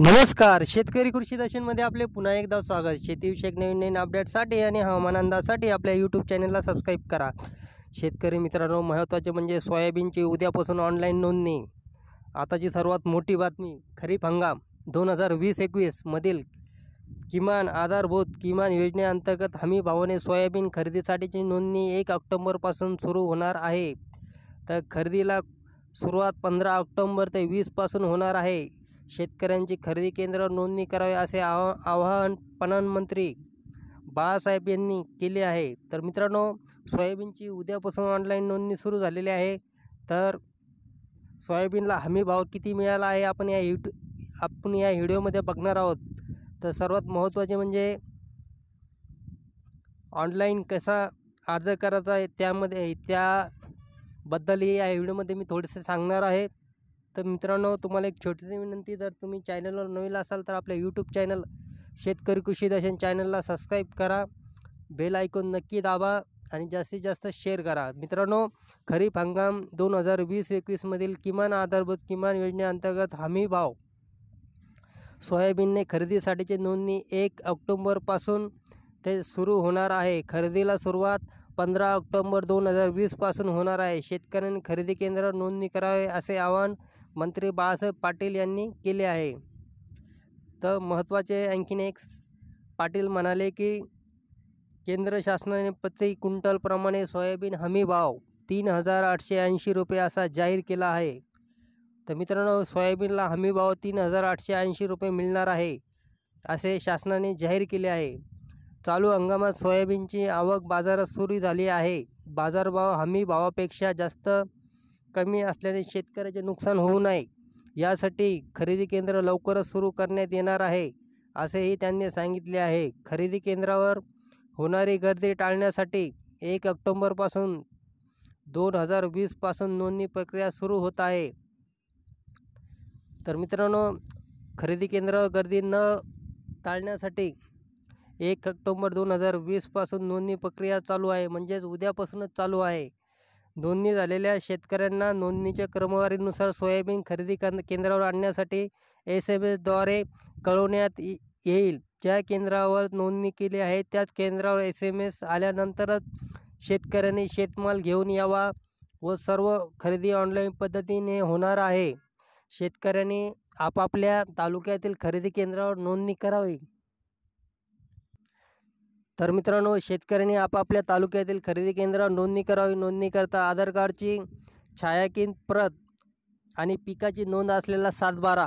नमस्कार शेतकरी कृषी दर्शनमध्ये आपले पुन्हा एकदा स्वागत शेतीविषयक नवीन नवीन अपडेटसाठी आणि हवामान अंदाजसाठी आपल्या यूट्यूब चॅनलला सबस्क्राईब करा शेतकरी मित्रांनो महत्त्वाचे म्हणजे सोयाबीनची उद्यापासून ऑनलाईन नोंदणी आताची सर्वात मोठी बातमी खरीप हंगाम दोन हजार वीस एकवीसमधील किमान आधारभूत किमान योजनेअंतर्गत हमी भावाने सोयाबीन खरेदीसाठीची नोंदणी एक ऑक्टोंबरपासून सुरू होणार आहे तर खरेदीला सुरुवात पंधरा ऑक्टोंबर ते वीसपासून होणार आहे शेतकऱ्यांची खरेदी केंद्रावर नोंदणी करावी असे आव आवाहन मंत्री बाळासाहेब यांनी केले आहे तर मित्रांनो सोयाबीनची उद्यापासून ऑनलाईन नोंदणी सुरू झालेली आहे तर सोयाबीनला हमी भाव किती मिळाला आहे आपण या युट्यू आपण या व्हिडिओमध्ये बघणार आहोत तर सर्वात महत्त्वाचे म्हणजे ऑनलाईन कसा अर्ज करायचा आहे त्यामध्ये त्याबद्दल या व्हिडिओमध्ये मी थोडेसे सांगणार आहे तर मित्रांनो तुम्हाला एक छोटीशी विनंती जर तुम्ही चॅनलवर नवीन असाल तर आपल्या यूट्यूब चॅनल शेतकरी कृषी दर्शन चॅनलला सबस्क्राईब करा बेल ऐकून नक्की दाबा आणि जास्तीत जास्त शेअर करा मित्रांनो खरीप हंगाम दोन हजार वीस एकवीसमधील किमान आधारभूत किमान योजनेअंतर्गत हमी भाव सोयाबीनने खरेदीसाठीची नोंदणी एक ऑक्टोंबरपासून ते सुरू होणार आहे खरेदीला सुरुवात पंधरा ऑक्टोंबर दोन हजार वीसपासून होणार आहे शेतकऱ्यांनी खरेदी केंद्रावर नोंदणी करावे असे आवाहन मंत्री बाळासाहेब पाटील यांनी केले आहे तर महत्त्वाचे आणखीन एक पाटील म्हणाले की केंद्र शासनाने प्रति क्विंटलप्रमाणे सोयाबीन हमी भाव तीन हजार आठशे ऐंशी रुपये असा जाहीर केला आहे तर मित्रांनो सोयाबीनला हमी भाव तीन हजार आठशे ऐंशी रुपये मिळणार आहे असे शासनाने जाहीर केले आहे चालू हंगामात सोयाबीनची आवक बाजारात सुरू झाली आहे बाजारभाव हमी भावापेक्षा जास्त कमी असल्याने शेतकऱ्याचे नुकसान होऊ नये यासाठी खरेदी केंद्र लवकरच सुरू करण्यात येणार आहे असेही त्यांनी सांगितले आहे खरेदी केंद्रावर होणारी गर्दी टाळण्यासाठी एक ऑक्टोंबरपासून दोन हजार वीसपासून नोंदणी प्रक्रिया सुरू होत आहे तर मित्रांनो खरेदी केंद्र गर्दी न टाळण्यासाठी एक ऑक्टोंबर दोन हजार वीसपासून नोंदणी प्रक्रिया चालू आहे म्हणजेच उद्यापासूनच चालू आहे नोंदणी झालेल्या शेतकऱ्यांना नोंदणीच्या क्रमवारीनुसार सोयाबीन खरेदी केंद्रावर आणण्यासाठी एस एम एसद्वारे कळवण्यात येईल ज्या केंद्रावर नोंदणी केली आहे त्याच केंद्रावर एस एम एस आल्यानंतरच शेतकऱ्यांनी शेतमाल घेऊन यावा व सर्व खरेदी ऑनलाईन पद्धतीने होणार आहे शेतकऱ्यांनी आपापल्या तालुक्यातील खरेदी केंद्रावर नोंदणी करावी तर मित्रांनो शेतकऱ्यांनी आपापल्या तालुक्यातील खरेदी केंद्रावर नोंदणी करावी नोंदणी करता आधार कार्डची छायाकिन प्रत आणि पिकाची नोंद असलेला सात बारा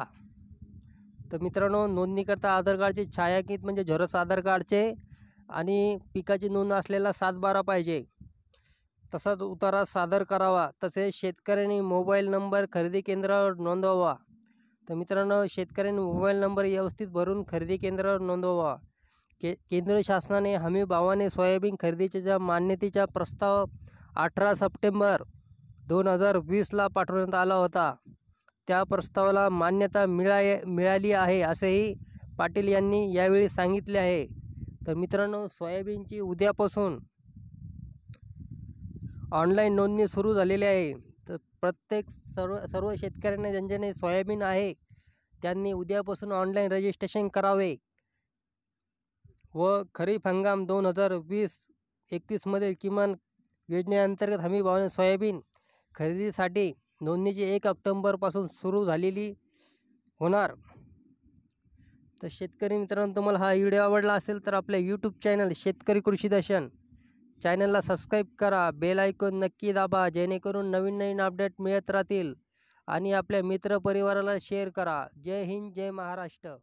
तर मित्रांनो नोंदणी करता आधार कार्डची छायाकित म्हणजे झरस आधार कार्डचे आणि पिकाची नोंद असलेला सात बारा पाहिजे तसाच उतारा सादर करावा तसेच शेतकऱ्यांनी मोबाईल नंबर खरेदी केंद्रावर नोंदवावा तर मित्रांनो शेतकऱ्यांनी मोबाईल नंबर व्यवस्थित भरून खरेदी केंद्रावर नोंदवावा के केंद्र शासनाने भावाने सोयाबीन खरेदीच्या मान्यतेचा प्रस्ताव अठरा सप्टेंबर दोन हजार वीसला पाठवण्यात आला होता त्या प्रस्तावाला मान्यता मिळा मिळाली आहे असेही पाटील यांनी यावेळी सांगितले आहे तर मित्रांनो सोयाबीनची उद्यापासून ऑनलाईन नोंदणी सुरू झालेली आहे तर प्रत्येक सर्व सर्व शेतकऱ्यांना ज्यांच्याने सोयाबीन आहे त्यांनी उद्यापासून ऑनलाईन रजिस्ट्रेशन करावे व खरीप हंगाम दोन हजार वीस एकवीसमधील किमान योजनेअंतर्गत भावाने सोयाबीन खरेदीसाठी नोंदणीची एक ऑक्टोंबरपासून सुरू झालेली होणार तर शेतकरी मित्रांनो तुम्हाला हा व्हिडिओ आवडला असेल तर आपल्या यूट्यूब चॅनल शेतकरी कृषी दर्शन चॅनलला सबस्क्राईब करा बेल ऐकून नक्की दाबा जेणेकरून नवीन नवीन अपडेट मिळत राहतील आणि आपल्या मित्रपरिवाराला शेअर करा जय हिंद जय महाराष्ट्र